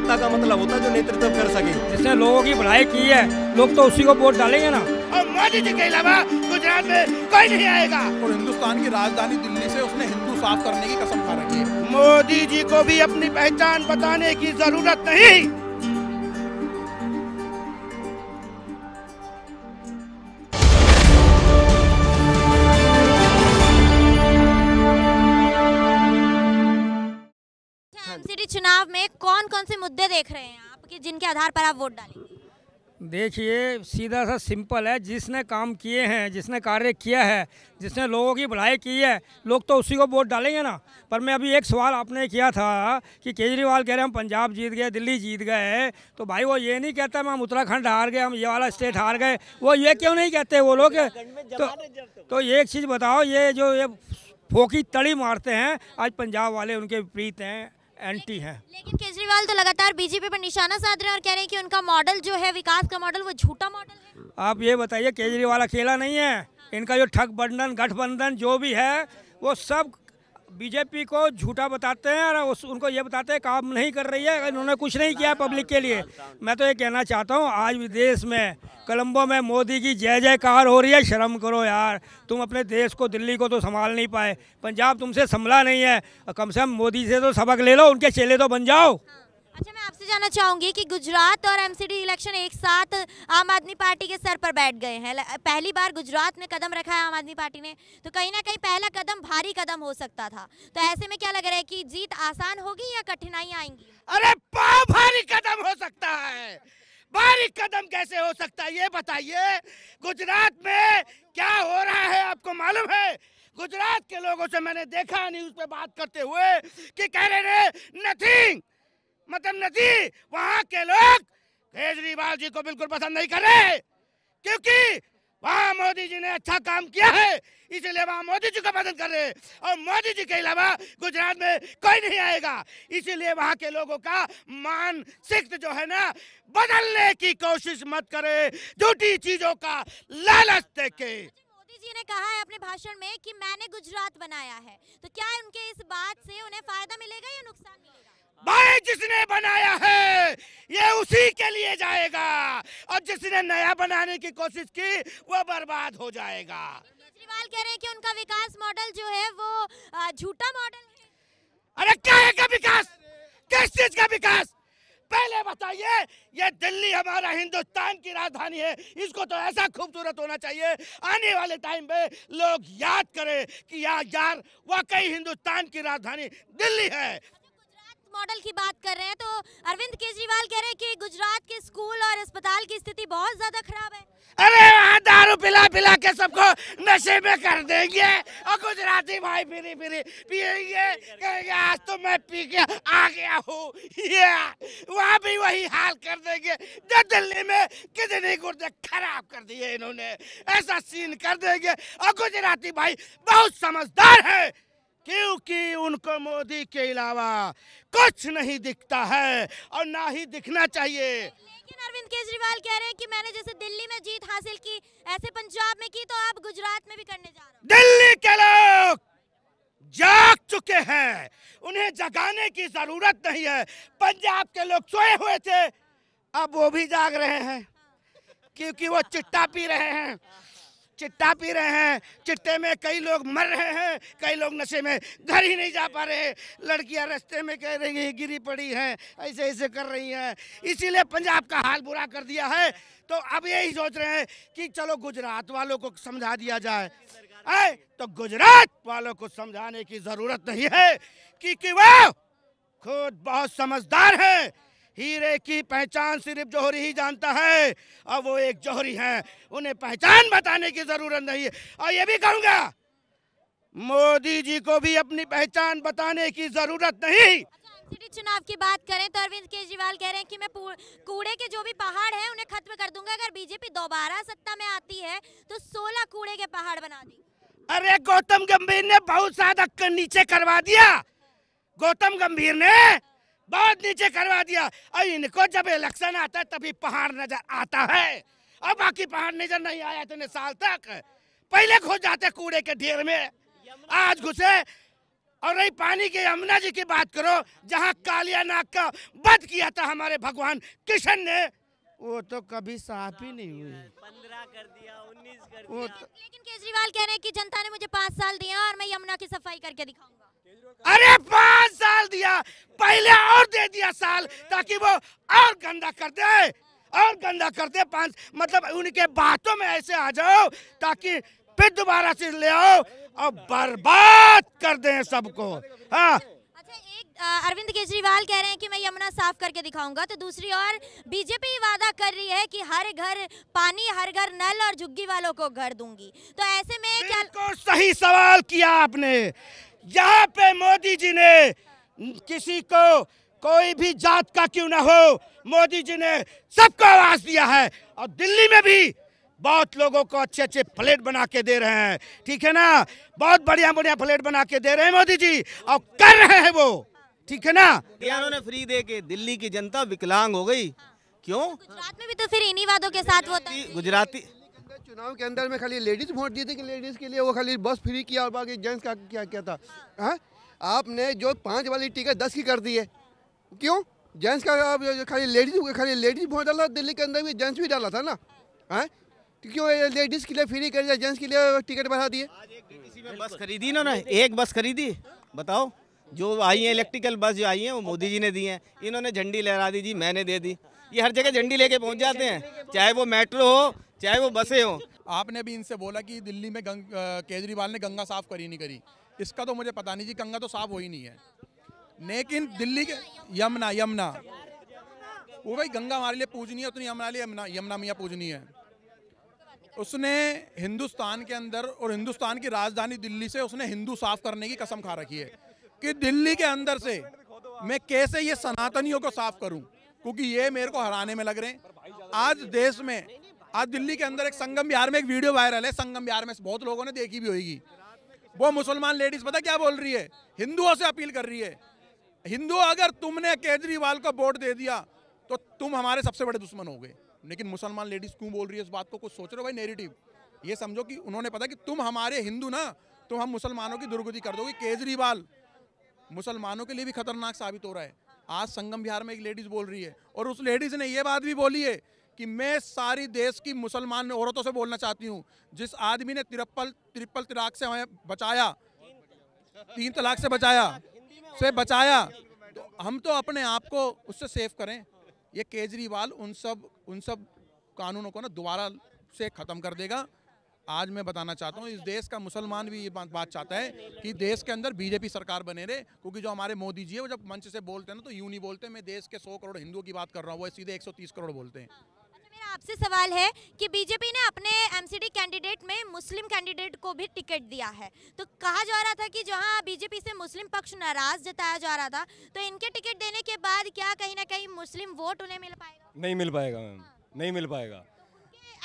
नेता का मतलब होता है जो नेतृत्व कर सके जिसने लोगों की भलाई की है लोग तो उसी को वोट डालेंगे ना और मोदी जी के अलावा गुजरात में कोई नहीं आएगा और हिंदुस्तान की राजधानी दिल्ली से उसने हिंदू साफ करने की कसम खा रखी है मोदी जी को भी अपनी पहचान बताने की जरूरत नहीं में कौन कौन से मुद्दे देख रहे हैं आप कि जिनके आधार पर आप वोट डालेंगे देखिए सीधा सा सिंपल है जिसने काम किए हैं जिसने कार्य किया है जिसने लोगों की भलाई की है लोग तो उसी को वोट डालेंगे ना पर मैं अभी एक सवाल आपने किया था कि केजरीवाल कह रहे हम पंजाब जीत गए दिल्ली जीत गए तो भाई वो ये नहीं कहता हम उत्तराखंड हार गए हम ये वाला स्टेट हार गए वो ये क्यों नहीं कहते वो लोग तो, तो एक चीज़ बताओ ये जो ये फोकी तड़ी मारते हैं आज पंजाब वाले उनके विपरीत हैं एंटी हैं लेकिन केजरीवाल तो लगातार बीजेपी पर निशाना साध रहे हैं और कह रहे हैं कि उनका मॉडल जो है विकास का मॉडल वो झूठा मॉडल है आप ये बताइए केजरीवाल अकेला नहीं है हाँ। इनका जो ठग बंधन गठबंधन जो भी है वो सब बीजेपी को झूठा बताते हैं और उस उनको ये बताते हैं काम नहीं कर रही है इन्होंने कुछ नहीं किया पब्लिक के लिए मैं तो ये कहना चाहता हूँ आज विदेश में कोलंबो में मोदी की जय जयकार हो रही है शर्म करो यार तुम अपने देश को दिल्ली को तो संभाल नहीं पाए पंजाब तुमसे संभला नहीं है कम से कम मोदी से तो सबक ले लो उनके चेले तो बन जाओ जानना चाहूंगी कि गुजरात और एमसीडी इलेक्शन एक साथ आम आदमी पार्टी के सर पर बैठ गए हैं पहली बार गुजरात में कदम रखा है आम आदमी पार्टी ने तो कहीं ना कहीं पहला कदम भारी कदम हो सकता था तो ऐसे में क्या लग रहा है कि जीत आसान होगी या कठिनाई आएंगी अरे भारी कदम हो सकता है भारी कदम कैसे हो सकता है ये बताइए गुजरात में क्या हो रहा है आपको मालूम है गुजरात के लोगों से मैंने देखा न्यूज पे बात करते हुए कि कह रहे नथिंग मतलब नदी वहाँ के लोग केजरीवाल जी को बिल्कुल पसंद नहीं करे क्योंकि वहाँ मोदी जी ने अच्छा काम किया है इसलिए वहाँ मोदी जी का मदद कर रहे हैं और मोदी जी के अलावा गुजरात में कोई नहीं आएगा इसीलिए वहाँ के लोगों का मानसिक जो है ना बदलने की कोशिश मत करे झूठी चीजों का लालच देके मोदी जी ने कहा है अपने भाषण में कि मैंने गुजरात बनाया है तो क्या उनके इस बात से उन्हें फायदा मिलेगा या नुकसान मिलेगा भाई जिसने बनाया है ये उसी के लिए जाएगा और जिसने नया बनाने की कोशिश की वह बर्बाद हो जाएगा केजरीवाल कह रहे हैं कि उनका विकास मॉडल जो है वो झूठा मॉडल है अरे क्या है का विकास किस चीज का विकास पहले बताइए ये दिल्ली हमारा हिंदुस्तान की राजधानी है इसको तो ऐसा खूबसूरत होना चाहिए आने वाले टाइम में लोग याद करें कि यार यार वाकई हिंदुस्तान की राजधानी दिल्ली है मॉडल की बात कर रहे हैं तो अरविंद केजरीवाल कह रहे हैं कि गुजरात के स्कूल और अस्पताल की स्थिति बहुत ज्यादा खराब है अरे वहाँ दारू पिला पिला के सबको नशे में कर देंगे और गुजराती भाई फिरी फिरी पिएंगे कहेंगे आज तो मैं पी के आ गया हूँ वहाँ भी वही हाल कर देंगे जो दिल्ली में कितनी गुर्दे खराब कर दिए इन्होंने ऐसा सीन कर देंगे और गुजराती भाई बहुत समझदार है क्योंकि उनको मोदी के अलावा कुछ नहीं दिखता है और ना ही दिखना चाहिए लेकिन अरविंद केजरीवाल कह रहे हैं कि मैंने जैसे दिल्ली में जीत हासिल की ऐसे पंजाब में की तो आप गुजरात में भी करने जा रहे हो दिल्ली के लोग जाग चुके हैं उन्हें जगाने की जरूरत नहीं है पंजाब के लोग सोए हुए थे अब वो भी जाग रहे हैं क्योंकि वो चिट्टा पी रहे हैं चिट्टा पी रहे हैं चिट्टे में कई लोग मर रहे हैं कई लोग नशे में घर ही नहीं जा पा रहे लड़कियां रास्ते में कह रही हैं गिरी पड़ी हैं ऐसे ऐसे कर रही हैं इसीलिए पंजाब का हाल बुरा कर दिया है तो अब यही सोच रहे हैं कि चलो गुजरात वालों को समझा दिया जाए आए, तो गुजरात वालों को समझाने की जरूरत नहीं है कि, कि वो खुद बहुत समझदार है हीरे की पहचान सिर्फ जौहरी ही जानता है और वो एक जौहरी हैं उन्हें पहचान बताने की ज़रूरत नहीं है और ये भी कहूँगा मोदी जी को भी अपनी पहचान बताने की ज़रूरत नहीं अच्छा, चुनाव की बात करें तो अरविंद केजरीवाल कह रहे हैं कि मैं कूड़े के जो भी पहाड़ हैं उन्हें खत्म कर दूंगा अगर बीजेपी दोबारा सत्ता में आती है तो 16 कूड़े के पहाड़ बना दी अरे गौतम गंभीर ने बहुत ज्यादा नीचे करवा दिया गौतम गंभीर ने बहुत नीचे करवा दिया और इनको जब इलेक्शन आता है तभी पहाड़ नजर आता है और बाकी पहाड़ नजर नहीं आया इतने साल तक पहले घुस जाते कूड़े के ढेर में आज घुसे और रही पानी के यमुना जी की बात करो जहाँ कालिया नाग का वध किया था हमारे भगवान कृष्ण ने वो तो कभी साफ ही नहीं हुई पंद्रह कर दिया उन्नीस कर दिया तो- लेकिन केजरीवाल कह रहे हैं कि जनता ने मुझे पाँच साल दिया और मैं यमुना की सफाई करके दिखाऊंगा अरे पाँच साल दिया पहले और दे दिया साल ताकि वो और गंदा कर दे और गंदा कर दे पांच मतलब उनके बातों में ऐसे आ जाओ ताकि फिर दोबारा से ले आओ और बर्बाद कर दे सबको हाँ अच्छा, अरविंद केजरीवाल कह रहे हैं कि मैं यमुना साफ करके दिखाऊंगा तो दूसरी ओर बीजेपी वादा कर रही है कि हर घर पानी हर घर नल और झुग्गी वालों को घर दूंगी तो ऐसे में क्या सही सवाल किया आपने यहाँ पे मोदी जी ने किसी को कोई भी जात का क्यों ना हो मोदी जी ने सबको आवाज दिया है और दिल्ली में भी बहुत लोगों को अच्छे अच्छे फ्लेट बना के दे रहे हैं ठीक है ना बहुत बढ़िया बढ़िया फ्लेट बना के दे रहे हैं मोदी जी और कर रहे हैं वो ठीक है ना हरियाणा ने फ्री दे के दिल्ली की जनता विकलांग हो गई क्यों गुजरात में भी तो फिर इन्हीं वादों के साथ वो गुजराती चुनाव के अंदर में खाली लेडीज वोट दी थी कि लेडीज के लिए वो खाली बस फ्री किया और बाकी जेंट्स का क्या क्या था हाँ आपने जो पाँच वाली टिकट दस की कर दी है क्यों जेंट्स का आप खाली लेडीज खाली लेडीज वोट डाला दिल्ली के अंदर भी जेंट्स भी डाला था ना हाँ तो क्यों लेडीज के लिए फ्री कर दिया जेंट्स के लिए टिकट बढ़ा दिए बस खरीदी ना ना एक बस खरीदी बताओ जो आई हैं इलेक्ट्रिकल बस जो आई हैं वो मोदी जी ने दी हैं इन्होंने झंडी लहरा दी जी मैंने दे दी ये हर जगह झंडी लेके पहुंच जाते हैं चाहे वो मेट्रो हो चाहे वो बसें हो आपने भी इनसे बोला कि दिल्ली में केजरीवाल ने गंगा साफ करी नहीं करी इसका तो मुझे पता नहीं जी गंगा तो साफ हो ही नहीं है लेकिन दिल्ली के यमुना यमुना वो भाई गंगा हमारे लिए पूजनी है उतनी हमारे लिए यमुना यमुना मियाँ पूजनी है उसने हिंदुस्तान के अंदर और हिंदुस्तान की राजधानी दिल्ली से उसने हिंदू साफ करने की कसम खा रखी है कि दिल्ली के अंदर से मैं कैसे ये सनातनियों को साफ करूं क्योंकि ये मेरे को हराने में लग रहे हैं आज देश में आज दिल्ली के अंदर एक संगम बिहार में एक वीडियो वायरल है संगम बिहार में बहुत लोगों ने देखी भी होगी वो मुसलमान लेडीज पता क्या बोल रही है हिंदुओं से अपील कर रही है हिंदू अगर तुमने केजरीवाल को वोट दे दिया तो तुम हमारे सबसे बड़े दुश्मन हो गए लेकिन मुसलमान लेडीज क्यों बोल रही है इस बात को कुछ सोच रहे हो भाई नेगेटिव ये समझो कि उन्होंने पता कि तुम हमारे हिंदू ना तुम तो हम मुसलमानों की दुर्गति कर दोगे केजरीवाल मुसलमानों के लिए भी खतरनाक साबित हो रहा है आज संगम बिहार में एक लेडीज़ बोल रही है और उस लेडीज़ ने ये बात भी बोली है कि मैं सारी देश की मुसलमान औरतों से बोलना चाहती हूँ जिस आदमी ने तिरपल तिरप्पल तिराक से हमें बचाया तीन तलाक से बचाया से बचाया तो हम तो अपने आप को उससे सेफ करें ये केजरीवाल उन सब उन सब कानूनों को ना दोबारा से ख़त्म कर देगा आज मैं बताना चाहता हूँ इस देश का मुसलमान भी ये बात चाहता है कि देश के अंदर बीजेपी सरकार बने रहे क्योंकि जो हमारे मोदी जी है वो जब मंच से बोलते हैं ना तो यूँ नहीं बोलते मैं देश के सौ करोड़ हिंदुओं की बात कर रहा हूँ वो सीधे एक करोड़ बोलते हैं हाँ, अच्छा, आपसे सवाल है कि बीजेपी ने अपने एमसीडी कैंडिडेट में मुस्लिम कैंडिडेट को भी टिकट दिया है तो कहा जा रहा था कि जहां बीजेपी से मुस्लिम पक्ष नाराज जताया जा रहा था तो इनके टिकट देने के बाद क्या कहीं ना कहीं मुस्लिम वोट उन्हें मिल पाएगा नहीं मिल पाएगा मैम हाँ। नहीं मिल पाएगा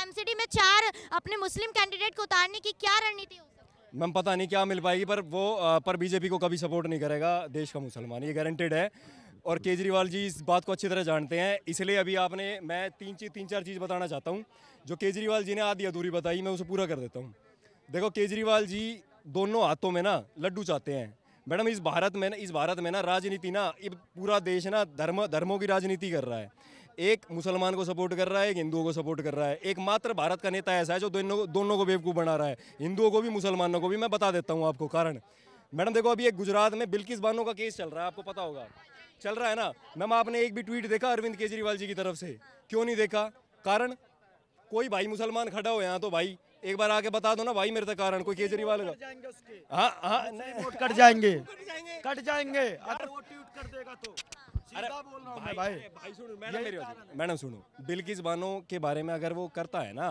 एमसीडी में चार अपने मुस्लिम कैंडिडेट को उतारने की क्या रणनीति हो मैम पता नहीं क्या मिल पाएगी पर वो पर बीजेपी को कभी सपोर्ट नहीं करेगा देश का मुसलमान ये गारंटेड है और केजरीवाल जी इस बात को अच्छी तरह जानते हैं इसलिए अभी आपने मैं तीन चीज तीन चार चीज़ बताना चाहता हूँ जो केजरीवाल जी ने आधी अधूरी बताई मैं उसे पूरा कर देता हूँ देखो केजरीवाल जी दोनों हाथों में ना लड्डू चाहते हैं मैडम इस भारत में ना इस भारत में ना राजनीति ना ये पूरा देश ना धर्म धर्मों की राजनीति कर रहा है एक मुसलमान को सपोर्ट कर रहा है एक हिंदुओं को सपोर्ट कर रहा है एक मात्र भारत का नेता ऐसा है जो दोनों दोनों को बेवकूफ़ बना रहा है हिंदुओं को भी मुसलमानों को भी मैं बता देता हूँ आपको कारण मैडम देखो अभी एक गुजरात में बिल्किस बानो का केस चल रहा है आपको पता होगा चल रहा है ना मैम आपने एक भी ट्वीट देखा अरविंद केजरीवाल जी की तरफ से क्यों नहीं देखा कारण कोई भाई मुसलमान खड़ा हो यहाँ तो भाई एक बार आके बता दो ना भाई मेरे तक कारण कोई केजरीवाल का हाँ हाँ अच्छा, कट जाएंगे कट जाएंगे अगर वोट कर देगा तो मैडम सुनो बिल की जबानों के बारे में अगर वो करता है ना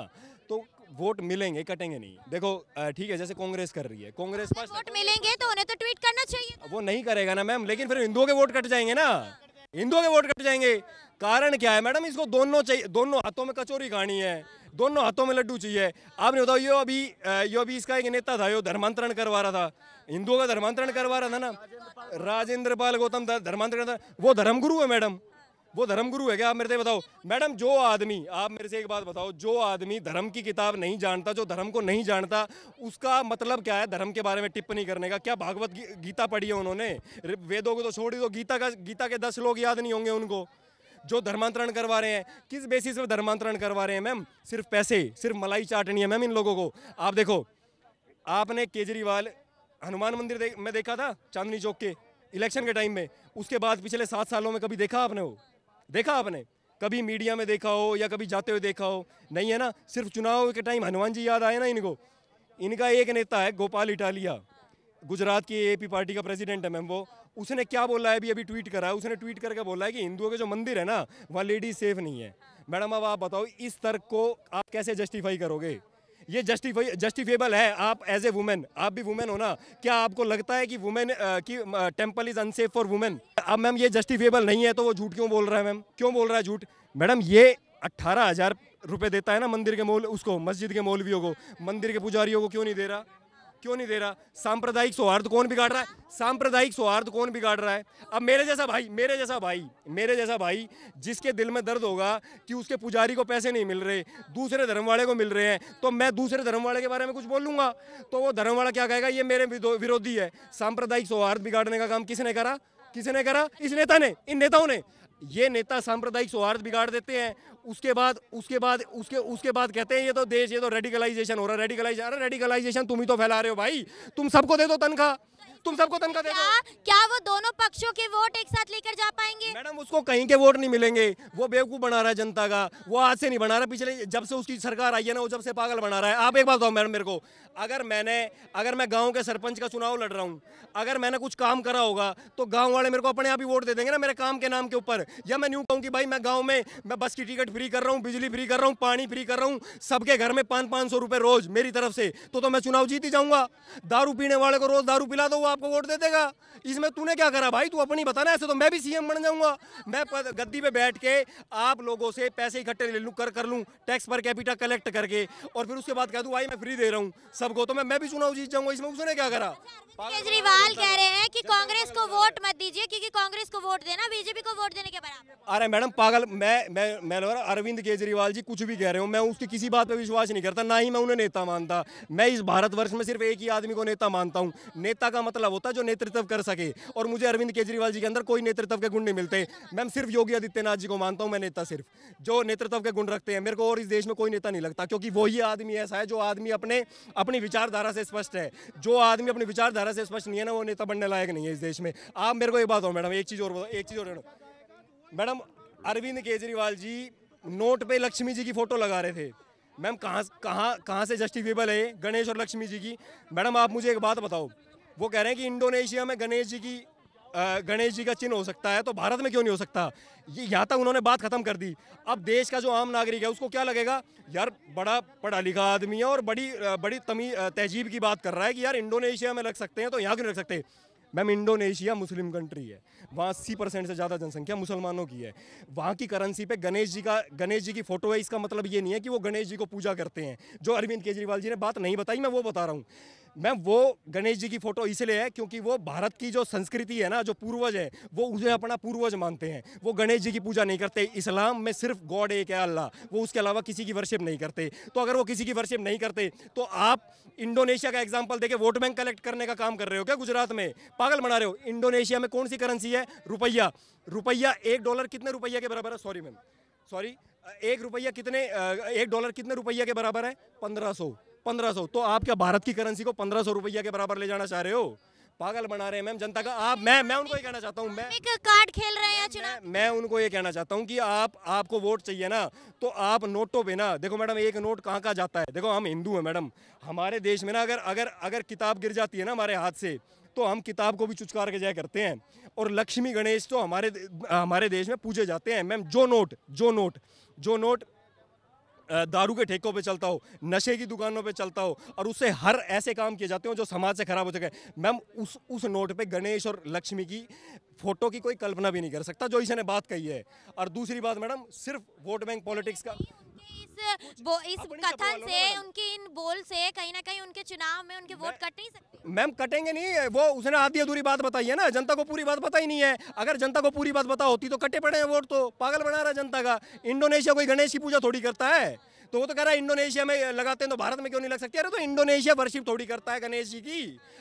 तो वोट मिलेंगे कटेंगे नहीं देखो ठीक है जैसे कांग्रेस कर रही है कांग्रेस वोट मिलेंगे तो उन्हें तो ट्वीट करना चाहिए वो नहीं करेगा ना मैम लेकिन फिर हिंदुओं के वोट कट जाएंगे ना हिंदुओं के वोट कट जाएंगे कारण क्या है मैडम इसको दोनों चाहिए दोनों हाथों में कचोरी खानी है दोनों हाथों में लड्डू चाहिए आपने बताओ यो अभी यो अभी इसका एक नेता था यो धर्मांतरण करवा रहा था हिंदुओं का धर्मांतरण करवा रहा था ना राजेंद्र पाल गौतम धर्मांतरण था वो धर्मगुरु है मैडम वो धर्मगुरु है क्या आप मेरे से बताओ मैडम जो आदमी आप मेरे से एक बात बताओ जो आदमी धर्म की किताब नहीं जानता जो धर्म को नहीं जानता उसका मतलब क्या है धर्म के बारे में टिप्पणी करने का क्या भागवत गीता पढ़ी है उन्होंने वेदों को तो छोड़ ही दो गीता का गीता के दस लोग याद नहीं होंगे उनको जो धर्मांतरण करवा रहे हैं किस बेसिस पर धर्मांतरण करवा रहे हैं मैम सिर्फ पैसे सिर्फ मलाई चाटनी है मैम इन लोगों को आप देखो आपने केजरीवाल हनुमान मंदिर में देखा था चांदनी चौक के इलेक्शन के टाइम में उसके बाद पिछले सात सालों में कभी देखा आपने वो देखा आपने कभी मीडिया में देखा हो या कभी जाते हुए देखा हो नहीं है ना सिर्फ चुनाव के टाइम हनुमान जी याद आए ना इनको इनका एक नेता है गोपाल इटालिया गुजरात की ए पार्टी का प्रेसिडेंट है मैम वो उसने क्या बोला है अभी अभी ट्वीट करा है उसने ट्वीट करके बोला है कि हिंदुओं के जो मंदिर है ना वहाँ लेडीज सेफ नहीं है मैडम अब आप बताओ इस तर्क को आप कैसे जस्टिफाई करोगे ये जस्टिफाई जस्टिफेबल है आप एज ए वुमेन आप भी वुमेन हो ना क्या आपको लगता है कि वुमेन की temple is unsafe for women अब मैम ये जस्टिफेबल नहीं है तो वो झूठ क्यों बोल रहा है मैम क्यों बोल रहा है झूठ मैडम ये अट्ठारह हज़ार रुपये देता है ना मंदिर के मोल उसको मस्जिद के मौलवियों को मंदिर के पुजारियों को क्यों नहीं दे रहा क्यों नहीं दे रहा सांप्रदायिक सौहार्द कौन बिगाड़ रहा है सांप्रदायिक सौहार्द कौन बिगाड़ रहा है अब मेरे जैसा भाई मेरे जैसा भाई मेरे जैसा भाई जिसके दिल में दर्द होगा कि उसके पुजारी को पैसे नहीं मिल रहे दूसरे धर्म वाले को मिल रहे हैं तो मैं दूसरे धर्म वाले के बारे में कुछ बोलूँगा तो वो धर्म वाला क्या कहेगा ये मेरे विरोधी है सांप्रदायिक सौहार्द बिगाड़ने का काम किसने करा किसने करा इस नेता ने इन नेताओं ने ये नेता सांप्रदायिक सौहार्द बिगाड़ देते हैं उसके बाद उसके बाद उसके उसके बाद कहते हैं ये तो देश ये तो रेडिकलाइजेशन हो रहा है रेडिकलाइजेशन अरे रेडिकलाइजेशन तुम ही तो फैला रहे हो भाई तुम सबको दे दो तनख्वाह तुम सबको तनख्वाह दे दो क्या वो दोनों पक्षों के वोट एक साथ लेकर जा मैडम उसको कहीं के वोट नहीं मिलेंगे वो बेवकूफ बना रहा है जनता का वो आज से नहीं बना रहा पिछले जब से उसकी सरकार आई है ना वो जब से पागल बना रहा है आप एक बात बताओ मैडम मेरे को अगर मैंने अगर मैं गाँव के सरपंच का चुनाव लड़ रहा हूँ अगर मैंने कुछ काम करा होगा तो गाँव वाले मेरे को अपने आप ही वोट दे देंगे ना मेरे काम के नाम के ऊपर या मैं यूँ कहूँ कि भाई मैं गाँव में मैं बस की टिकट फ्री कर रहा हूँ बिजली फ्री कर रहा हूँ पानी फ्री कर रहा हूँ सबके घर में पाँच पाँच सौ रुपये रोज मेरी तरफ से तो तो मैं चुनाव जीत ही जाऊँगा दारू पीने वाले को रोज दारू पिला दो वो आपको वोट दे देगा इसमें तूने क्या करा भाई तू अपनी बता ना ऐसे तो मैं भी सीएम बन जाऊँगा करूँगा मैं गद्दी पे बैठ के आप लोगों से पैसे इकट्ठे ले लूँ कर कर लूँ टैक्स पर कैपिटल कलेक्ट करके और फिर उसके बाद कह दूँ भाई मैं फ्री दे रहा हूँ सबको तो मैं मैं भी चुनाव जीत जाऊँगा इसमें उसने क्या करा केजरीवाल कह रहे हैं कि कांग्रेस को वोट मत दीजिए क्योंकि कांग्रेस को वोट देना बीजेपी को वोट देने के बराबर अरे मैडम पागल मैं मैं मैं अरविंद केजरीवाल जी कुछ भी कह रहे हो मैं उसकी किसी बात पे विश्वास नहीं करता ना ही मैं उन्हें नेता मानता मैं इस भारतवर्ष में सिर्फ एक ही आदमी को नेता मानता हूँ नेता का मतलब होता है जो नेतृत्व कर सके और मुझे अरविंद केजरीवाल जी के अंदर कोई नेतृत्व के गुण नहीं मिलते बोलते हैं मैम सिर्फ योगी आदित्यनाथ जी को मानता हूँ मैं नेता सिर्फ जो नेतृत्व के गुण रखते हैं मेरे को और इस देश में कोई नेता नहीं लगता क्योंकि वही आदमी ऐसा है जो आदमी अपने अपनी विचारधारा से स्पष्ट है जो आदमी अपनी विचारधारा से स्पष्ट नहीं है ना वो नेता बनने लायक नहीं है इस देश में आप मेरे को एक बात हो मैडम एक चीज़ और बताओ एक चीज़ और मैडम अरविंद केजरीवाल जी नोट पे लक्ष्मी जी की फोटो लगा रहे थे मैम कहाँ कहाँ कहाँ से जस्टिफेबल है गणेश और लक्ष्मी जी की मैडम आप मुझे एक बात बताओ वो कह रहे हैं कि इंडोनेशिया में गणेश जी की गणेश जी का चिन्ह हो सकता है तो भारत में क्यों नहीं हो सकता ये यहाँ तक उन्होंने बात खत्म कर दी अब देश का जो आम नागरिक है उसको क्या लगेगा यार बड़ा पढ़ा लिखा आदमी है और बड़ी बड़ी तमी तहजीब की बात कर रहा है कि यार इंडोनेशिया में लग सकते हैं तो यहाँ क्यों रख सकते मैम इंडोनेशिया मुस्लिम कंट्री है वहाँ अस्सी परसेंट से ज़्यादा जनसंख्या मुसलमानों की है वहाँ की करेंसी पे गणेश जी का गणेश जी की फ़ोटो है इसका मतलब ये नहीं है कि वो गणेश जी को पूजा करते हैं जो अरविंद केजरीवाल जी ने बात नहीं बताई मैं वो बता रहा हूँ मैम वो गणेश जी की फोटो इसलिए है क्योंकि वो भारत की जो संस्कृति है ना जो पूर्वज है वो उसे अपना पूर्वज मानते हैं वो गणेश जी की पूजा नहीं करते इस्लाम में सिर्फ गॉड एक है अल्लाह वो उसके अलावा किसी की वर्शिप नहीं करते तो अगर वो किसी की वर्शिप नहीं करते तो आप इंडोनेशिया का एग्जाम्पल देखे वोट बैंक कलेक्ट करने का काम कर रहे हो क्या गुजरात में पागल बना रहे हो इंडोनेशिया में कौन सी करेंसी है रुपया रुपया एक डॉलर कितने रुपया के बराबर है सॉरी मैम सॉरी एक रुपया कितने एक डॉलर कितने रुपया के बराबर है पंद्रह सौ पंद्रह सौ तो आप क्या भारत की करेंसी को पंद्रह सौ रुपया के बराबर ले जाना चाह रहे हो पागल बना रहे हैं मैम जनता का आप मैं मैं उनको ये कहना चाहता हूँ मैं कार्ड खेल रहे हैं चुनाव मैं, मैं उनको ये कहना चाहता हूँ कि आप आपको वोट चाहिए ना तो आप नोटों पे ना देखो मैडम एक नोट कहाँ कहाँ जाता है देखो हम हिंदू हैं मैडम हमारे देश में ना अगर अगर अगर किताब गिर जाती है ना हमारे हाथ से तो हम किताब को भी चुचकार के जाया करते हैं और लक्ष्मी गणेश तो हमारे हमारे देश में पूजे जाते हैं मैम जो नोट जो नोट जो नोट दारू के ठेकों पे चलता हो नशे की दुकानों पे चलता हो और उससे हर ऐसे काम किए जाते हो जो समाज से खराब हो चुके हैं मैम उस उस नोट पे गणेश और लक्ष्मी की फोटो की कोई कल्पना भी नहीं कर सकता जो इसे ने बात कही है और दूसरी बात मैडम सिर्फ वोट बैंक पॉलिटिक्स का इस वो इस कथन से उनकी इन बोल से कहीं ना कहीं उनके चुनाव में उनके वोट कट नहीं सकते मैम कटेंगे नहीं वो उसने आधी अधूरी बात बताई है ना जनता को पूरी बात पता ही नहीं है अगर जनता को पूरी बात बता होती तो कटे पड़े हैं वोट तो पागल बना रहा है जनता का इंडोनेशिया कोई गणेश की पूजा थोड़ी करता है तो वो तो कह रहा है इंडोनेशिया में लगाते हैं तो भारत में क्यों नहीं लग सकती अरे तो इंडोनेशिया वर्शिप थोड़ी करता है गणेश जी की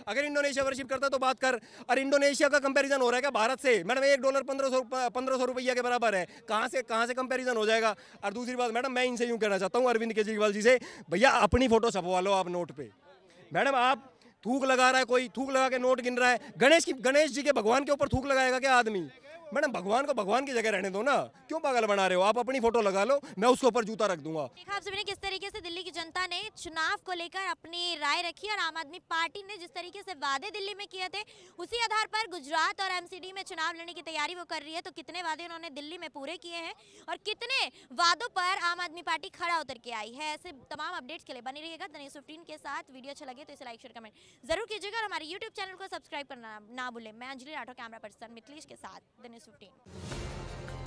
अगर इंडोनेशिया वर्शिप करता है तो बात कर और इंडोनेशिया का कंपेरिजन हो रहा है क्या भारत से मैडम एक डॉलर पंद्रह सौ पंद्रह सौ रुपया के बराबर है कहाँ से कहाँ से कंपेरिजन हो जाएगा और दूसरी बात मैडम मैं इनसे यूँ कहना चाहता हूँ अरविंद केजरीवाल जी से भैया अपनी फोटो छपवा लो आप नोट पर मैडम आप थूक लगा रहा है कोई थूक लगा के नोट गिन रहा है गणेश की गणेश जी के भगवान के ऊपर थूक लगाएगा क्या आदमी मैडम भगवान को भगवान की जगह रहने दो ना क्यों पागल बना रहे हो आप अपनी फोटो लगा लो मैं उसके ऊपर जूता रख दूंगा देखा आप सभी किस तरीके से दिल्ली की जनता ने चुनाव को लेकर अपनी राय रखी और आम आदमी पार्टी ने जिस तरीके से वादे दिल्ली में किए थे उसी आधार पर गुजरात और एमसीडी में चुनाव लड़ने की तैयारी वो कर रही है तो कितने वादे उन्होंने दिल्ली में पूरे किए हैं और कितने वादों पर आम आदमी पार्टी खड़ा उतर के आई है ऐसे तमाम अपडेट्स के लिए बनी रहेगा दनी फिफ्टीन के साथ वीडियो अच्छा लगे तो इसे लाइक शेयर कमेंट जरूर कीजिएगा और हमारे यूट्यूब चैनल को सब्सक्राइब करना ना भूलें मैं अंजलि राठौर कैमरा पर्सन मिथिलेश के साथ दनी News 15.